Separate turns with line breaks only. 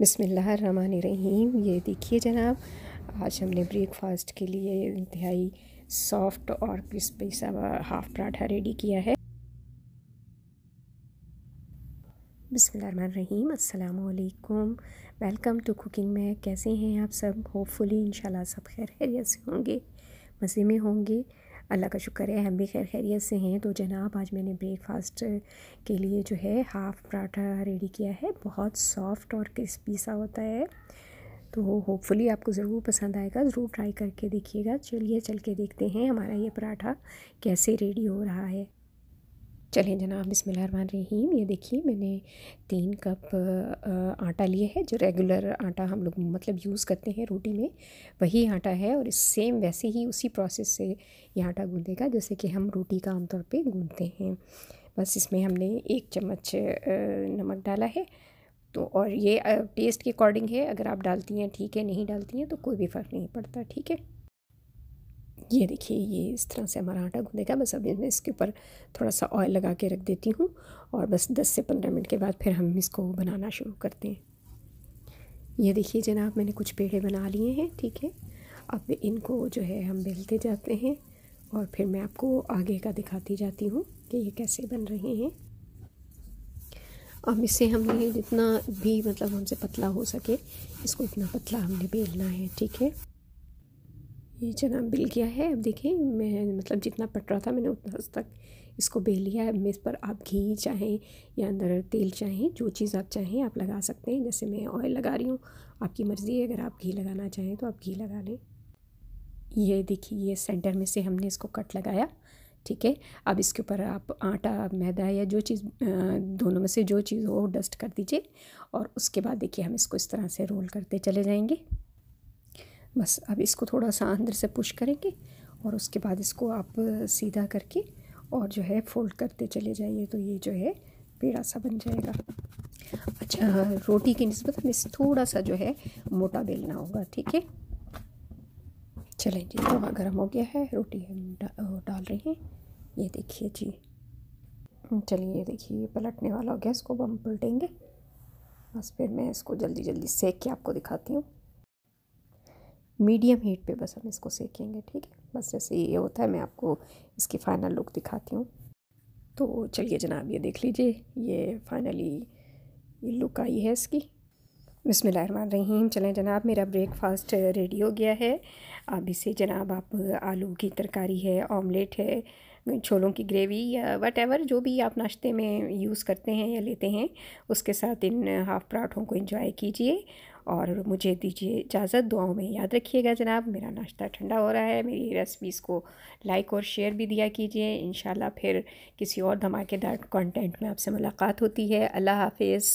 बसमीम ये देखिए जनाब आज हमने ब्रेकफास्ट के लिए इंतहाई सॉफ्ट और क्रिस्पी सा हाफ पराठा रेडी किया है बसमीम अलकुम वेलकम टू कुकिंग में कैसे हैं आप सब होपफुली इंशाल्लाह सब खैर खैरियत से होंगे मज़े में होंगे अल्लाह का शुक्र है हम भी खैर खैरियत से हैं तो जनाब आज मैंने ब्रेकफास्ट के लिए जो है हाफ़ पराठा रेडी किया है बहुत सॉफ्ट और क्रिस्पी सा होता है तो होपफुली आपको ज़रूर पसंद आएगा ज़रूर ट्राई करके देखिएगा चलिए चल के देखते हैं हमारा ये पराठा कैसे रेडी हो रहा है चलें जनाब रहीम ये देखिए मैंने तीन कप आटा लिए है जो रेगुलर आटा हम लोग मतलब यूज़ करते हैं रोटी में वही आटा है और इस सेम वैसे ही उसी प्रोसेस से ये आटा गूँधेगा जैसे कि हम रोटी का आमतौर पे गूँधते हैं बस इसमें हमने एक चम्मच नमक डाला है तो और ये टेस्ट के अकॉर्डिंग है अगर आप डालती हैं ठीक है नहीं डालती हैं तो कोई भी फ़र्क नहीं पड़ता ठीक है ये देखिए ये इस तरह से हमारा आटा गूंदेगा बस अभी मैं इसके ऊपर थोड़ा सा ऑयल लगा के रख देती हूँ और बस 10 से 15 मिनट के बाद फिर हम इसको बनाना शुरू करते हैं ये देखिए जनाब मैंने कुछ पेड़े बना लिए हैं ठीक है अब इनको जो है हम बेलते जाते हैं और फिर मैं आपको आगे का दिखाती जाती हूँ कि ये कैसे बन रहे हैं अब इसे हमने जितना भी मतलब हमसे पतला हो सके इसको इतना पतला हमने बेलना है ठीक है ये चना बिल गया है अब देखिए मैं मतलब जितना पट रहा था मैंने उतना हद तक इसको बेल लिया है अब मैं इस पर आप घी चाहें या अंदर तेल चाहें जो चीज़ आप चाहें आप लगा सकते हैं जैसे मैं ऑयल लगा रही हूँ आपकी मर्ज़ी है अगर आप घी लगाना चाहें तो आप घी लगा लें ये देखिए ये सेंटर में से हमने इसको कट लगाया ठीक है अब इसके ऊपर आप आटा मैदा या जो चीज़ दोनों में से जो चीज़ हो डस्ट कर दीजिए और उसके बाद देखिए हम इसको इस तरह से रोल करते चले जाएँगे बस अब इसको थोड़ा सा अंदर से पुश करेंगे और उसके बाद इसको आप सीधा करके और जो है फोल्ड करते चले जाइए तो ये जो है पेड़ा सा बन जाएगा अच्छा रोटी की नस्बत हमें थोड़ा सा जो है मोटा बेलना होगा ठीक है चलें जी तो गर्म हो गया है रोटी हम डा, डाल रहे हैं ये देखिए जी चलिए ये देखिए पलटने वाला हो गया इसको हम पलटेंगे बस फिर मैं इसको जल्दी जल्दी सेक के आपको दिखाती हूँ मीडियम हीट पे बस हम इसको सेकेंगे ठीक है बस जैसे ये होता है मैं आपको इसकी फ़ाइनल लुक दिखाती हूँ तो चलिए जनाब ये देख लीजिए ये फाइनली ये लुक आई है इसकी बसमिल रहीम चलें जनाब मेरा ब्रेकफास्ट रेडी हो गया है अब इसे जनाब आप आलू की तरकारी है ऑमलेट है छोलों की ग्रेवी या वट एवर जो भी आप नाश्ते में यूज़ करते हैं या लेते हैं उसके साथ इन हाफ़ पराठों को इंजॉय कीजिए और मुझे दीजिए इजाज़त दुआओं में याद रखिएगा जनाब मेरा नाश्ता ठंडा हो रहा है मेरी रेसिपीज़ को लाइक और शेयर भी दिया कीजिए इन फिर किसी और धमाकेदार कंटेंट में आपसे मुलाकात होती है अल्लाह हाफिज़